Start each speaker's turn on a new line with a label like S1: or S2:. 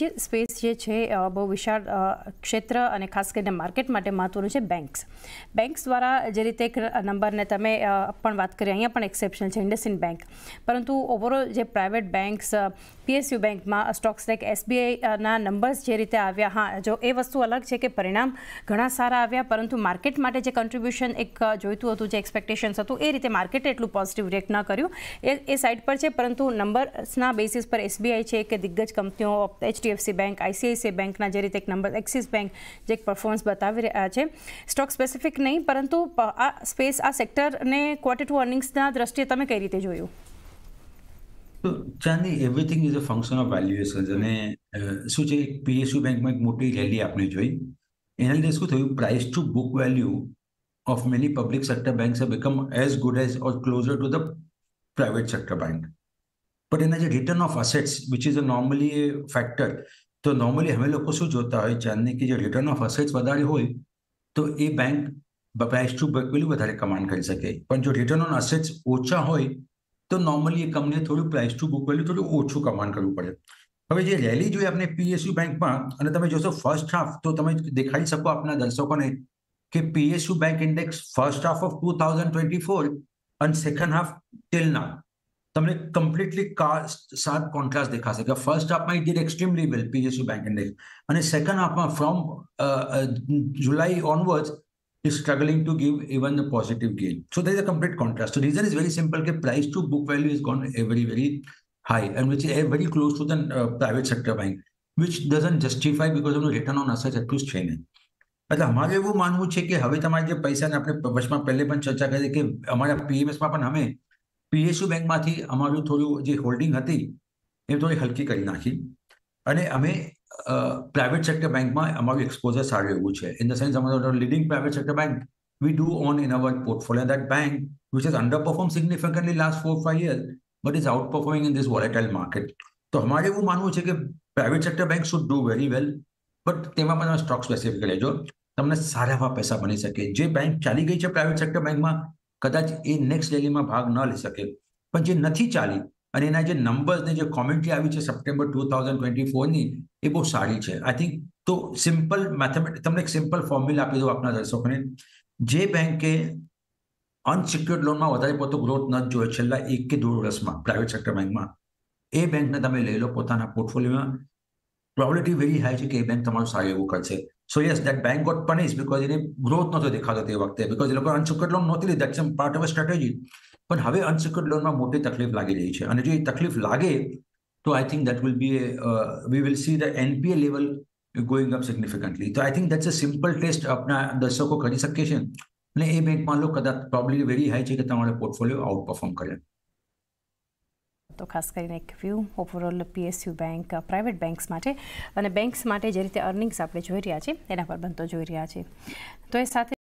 S1: જે સ્પેસ જે છે બહુ વિશાળ ક્ષેત્ર અને ખાસ કરીને માર્કેટ માટે મહત્વનું છે બેન્ક્સ બેન્ક્સ દ્વારા જે રીતે એક નંબરને તમે પણ વાત કરી અહીંયા પણ એક્સેપ્શન છે ઇન્ડસઇન બેંક પરંતુ ઓવરઓલ જે પ્રાઇવેટ બેન્ક્સ પીએસયુ બેંકમાં સ્ટોક્સ લાઇક એસબીઆઈના નંબર્સ જે રીતે આવ્યા હા જો એ વસ્તુ અલગ છે કે પરિણામ ઘણા સારા આવ્યા પરંતુ માર્કેટ માટે જે કન્ટ્રીબ્યુશન એક જોઈતું હતું જે એક્સપેક્ટેશન્સ હતું એ રીતે માર્કેટે એટલું પોઝિટિવ રિએક્ટ ન કર્યું એ એ સાઇડ પર છે પરંતુ નંબર્સના બેસિસ પર એસબીઆઈ છે કે દિગ્ગજ કંપનીઓ એચડી એચડીએફસી બેંક આઈસીઆઈસીઆઈ બેંકના જે રીતે એક નંબર એક્સિસ બેંક જે એક પરફોર્મન્સ બતાવી રહ્યા છે સ્ટોક સ્પેસિફિક નહીં પરંતુ આ સ્પેસ આ સેક્ટરને ક્વોર્ટર ટુ અર્નિંગ્સના દ્રષ્ટિએ તમે કઈ રીતે
S2: જોયું તો ચાંદી everything is a function of valuation અને શું છે પીએસયુ બેંકમાં એક મોટી રેલી આપણે જોઈ એના લીધે શું થયું price to book value of many public sector banks have become as good as or closer to the private sector bank પણ એના જે return of assets which is a normally factor તો નોર્મલી અમે લોકો શું જોતા હોય ચાંદની કે જે રિટર્ન ઓફ અસેટ્સ વધારે હોય તો એ bank price to book value વધારે કમાન્ડ કરી શકે પણ જો રિટર્ન ઓન અસેટ્સ ઓછા હોય તો નોર્મલી એ કંપનીએ થોડું પ્રાઇસ ટુ બુક વેલ્યુ થોડું ઓછું કમાન્ડ કરવું પડે હવે જે રેલી જોઈએ આપણે પીએસયુ બેંકમાં અને તમે જોશો ફર્સ્ટ હાફ તો તમે દેખાડી શકો આપના દર્શકોને કે PSU bank index first half of two thousand twenty four અને સેકન્ડ હાફ ટિલ નાઉ તમને કમ્પ્લીટલી સાત કોન્ટ્રાસ્ટ દેખાશે કે ફર્સ્ટ હાફમાં it did extremely well PSU bank index અને સેકન્ડ હાફમાં from July onward is struggling to give even a positive gain. So there is a complete contrast. So the reason is very simple that price to book value has gone very, very high and which is very close to the uh, private sector buying, which doesn't justify because of the return on assets એટલું જ છે નહીં એટલે અમારે એવું માનવું છે કે હવે તમારે જે પૈસાને આપણે વચમાં પહેલે પણ ચર્ચા કરી કે અમારા પીએમએસમાં પણ અમે પીએસયુ બેંકમાંથી અમારું થોડું જે હોલ્ડિંગ હતી એ થોડી હલકી કરી નાખી અને અમે પ્રાઇવેટ સેક્ટર બેંકમાં અમારું એક્સપોઝર સારું એવું છે ઇન ધ સેન્સ અમારો leading private sector bank on do our in our bank that bank which perform underperformed significantly last four five years but outperforming in this volatile market તો અમારે એવું માનવું છે કે private sector bank should do very well but તેમાં પણ તમે stock specific લેજો તમને સારા એવા પૈસા બની શકે જે બેંક ચાલી ગઈ છે પ્રાઇવેટ સેક્ટર બેંકમાં કદાચ એ નેક્સ્ટ રેલીમાં ભાગ ન લઈ શકે પણ જે નથી ચાલી અને એના જે નંબર્સ ને જે કોમેન્ટ્રી આવી છે સપ્ટેમ્બર ટુ થાઉઝન્ડ ટ્વેન્ટી ફોરની એ બહુ સારી છે આઈ થિંક તો સિમ્પલ મેથેમેટિક તમને એક સિમ્પલ ફોર્મ્યુલા આપી દઉં આપના દર્શકોને જે બેંકે અનસિક્યોર્ડ લોનમાં વધારે પડતો ગ્રોથ ન જોયો છેલ્લા એક કે દોઢ વર્ષમાં પ્રાઇવેટ સેક્ટર બેંકમાં એ બેંકને તમે લઈ લો પોતાના પોર્ટફોલિયોમાં પ્રોબિલિટી વેરી હાઈ છે કે એ બેંક તમારું સારું એવું કરશે So yes, that bank got punished because એને ગ્રોથ નહોતો દેખાતો તે વખતે બીકોઝ એ લોકો અનસિક્યોર્ડ લોન નહોતી લીધી દેટ્સ પાર્ટ ઓફ સ્ટ્રેટેજી પણ હવે અનસિક્યોર્ડ લોનમાં મોટી તકલીફ લાગી રહી છે અને જો એ તકલીફ લાગે તો I think that will be we will see the NPA level going up significantly તો I think that's a simple test આપના દર્શકો કરી શકીએ છે અને એ બેંકમાં લોકો કદાચ પ્રોબ્લેમ વેરી હાઈ છે કે તમારે પોર્ટફોલિયો આઉટ પરફોર્મ કરે
S1: તો ખાસ કરીને એક view overall PSU bank private banks માટે અને બેંક્સ માટે જે રીતે અર્નિંગ્સ આપણે જોઈ રહ્યા છીએ એના પર બનતો જોઈ રહ્યા છીએ તો એ સાથે